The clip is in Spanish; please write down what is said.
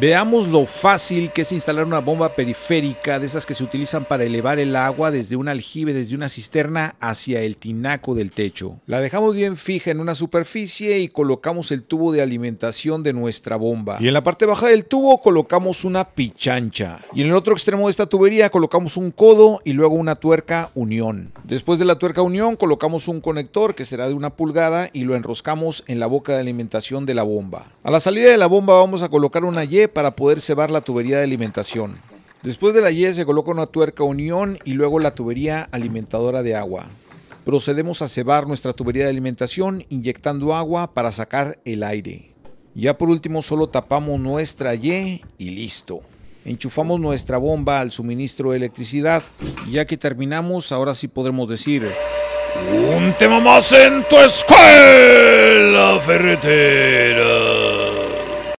Veamos lo fácil que es instalar una bomba periférica de esas que se utilizan para elevar el agua desde un aljibe, desde una cisterna hacia el tinaco del techo. La dejamos bien fija en una superficie y colocamos el tubo de alimentación de nuestra bomba. Y en la parte baja del tubo colocamos una pichancha. Y en el otro extremo de esta tubería colocamos un codo y luego una tuerca unión. Después de la tuerca unión colocamos un conector que será de una pulgada y lo enroscamos en la boca de alimentación de la bomba. A la salida de la bomba vamos a colocar una hierba para poder cebar la tubería de alimentación. Después de la Y se coloca una tuerca unión y luego la tubería alimentadora de agua. Procedemos a cebar nuestra tubería de alimentación inyectando agua para sacar el aire. Ya por último solo tapamos nuestra Y y listo. Enchufamos nuestra bomba al suministro de electricidad ya que terminamos ahora sí podremos decir un tema más en tu escuela ferretera.